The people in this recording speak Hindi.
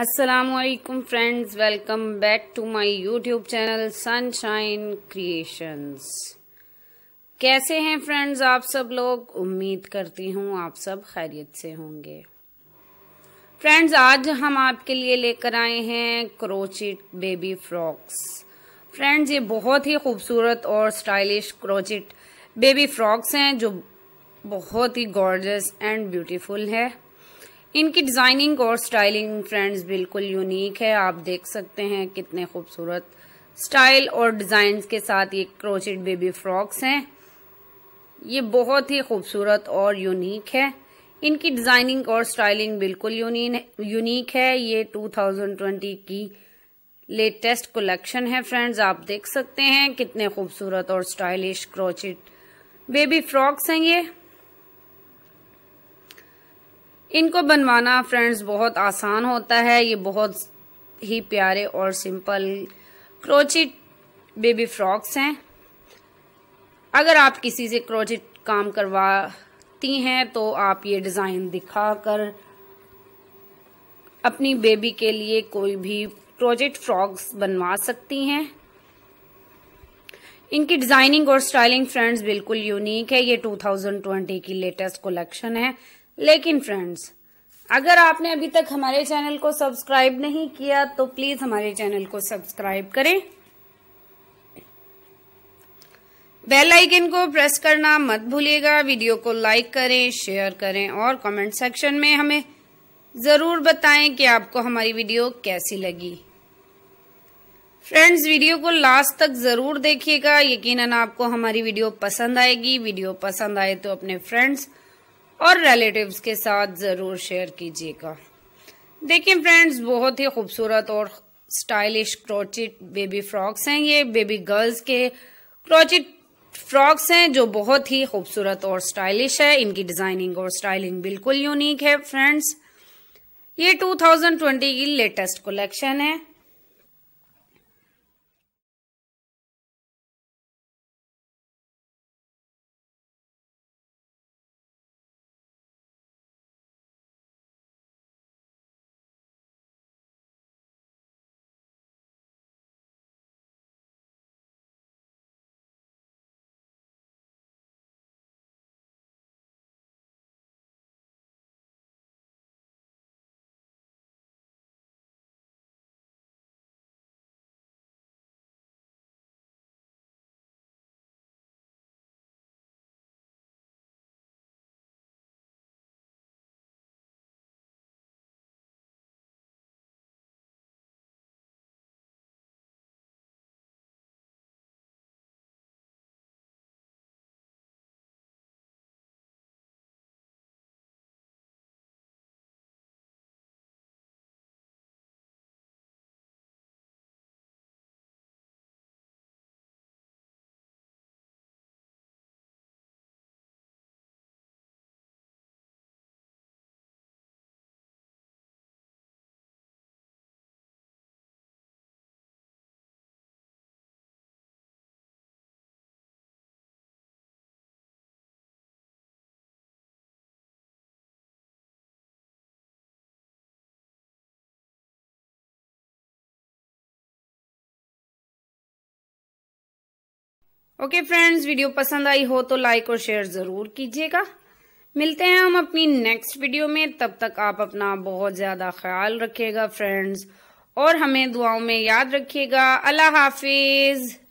असलकम friends welcome back to my YouTube channel Sunshine Creations कैसे हैं फ्रेंड्स आप सब लोग उम्मीद करती हूँ आप सब खैरियत से होंगे फ्रेंड्स आज हम आपके लिए लेकर आए हैं क्रोचिट बेबी फ्रॉक्स फ्रेंड्स ये बहुत ही खूबसूरत और स्टाइलिश क्रोचिट बेबी फ्रॉक्स हैं जो बहुत ही गॉर्जस एंड ब्यूटीफुल है इनकी डिज़ाइनिंग और स्टाइलिंग फ्रेंड्स बिल्कुल यूनिक है आप देख सकते हैं कितने खूबसूरत स्टाइल और डिजाइन के साथ ये क्रोचेड बेबी फ्रॉक्स हैं ये बहुत ही खूबसूरत और यूनिक है इनकी डिज़ाइनिंग और स्टाइलिंग बिल्कुल यूनिक है ये 2020 की लेटेस्ट कलेक्शन है फ्रेंड्स आप देख सकते हैं कितने खूबसूरत और स्टाइलिश क्रोचेड बेबी फ्रॉक्स हैं ये इनको बनवाना फ्रेंड्स बहुत आसान होता है ये बहुत ही प्यारे और सिंपल क्रोचिट बेबी फ्रॉक्स हैं अगर आप किसी से क्रोचिट काम करवाती हैं तो आप ये डिज़ाइन दिखाकर अपनी बेबी के लिए कोई भी क्रोचिट फ्रॉक्स बनवा सकती हैं इनकी डिज़ाइनिंग और स्टाइलिंग फ्रेंड्स बिल्कुल यूनिक है ये 2020 की लेटेस्ट कलेक्शन है लेकिन फ्रेंड्स अगर आपने अभी तक हमारे चैनल को सब्सक्राइब नहीं किया तो प्लीज हमारे चैनल को सब्सक्राइब करें बेल आइकन को प्रेस करना मत भूलिएगा वीडियो को लाइक करें शेयर करें और कमेंट सेक्शन में हमें ज़रूर बताएं कि आपको हमारी वीडियो कैसी लगी फ्रेंड्स वीडियो को लास्ट तक ज़रूर देखिएगा यकीनन आपको हमारी वीडियो पसंद आएगी वीडियो पसंद आए तो अपने फ्रेंड्स और रिलेटिव्स के साथ ज़रूर शेयर कीजिएगा देखिए फ्रेंड्स बहुत ही खूबसूरत और स्टाइलिश क्रोचिट बेबी फ्रॉक्स हैं ये बेबी गर्ल्स के क्रोचिट फ्रॉक्स हैं जो बहुत ही खूबसूरत और स्टाइलिश है इनकी डिजाइनिंग और स्टाइलिंग बिल्कुल यूनिक है फ्रेंड्स ये 2020 की लेटेस्ट कलेक्शन है ओके फ्रेंड्स वीडियो पसंद आई हो तो लाइक और शेयर ज़रूर कीजिएगा मिलते हैं हम अपनी नेक्स्ट वीडियो में तब तक आप अपना बहुत ज़्यादा ख्याल रखिएगा फ्रेंड्स और हमें दुआओं में याद रखिएगा अल्लाह हाफिज़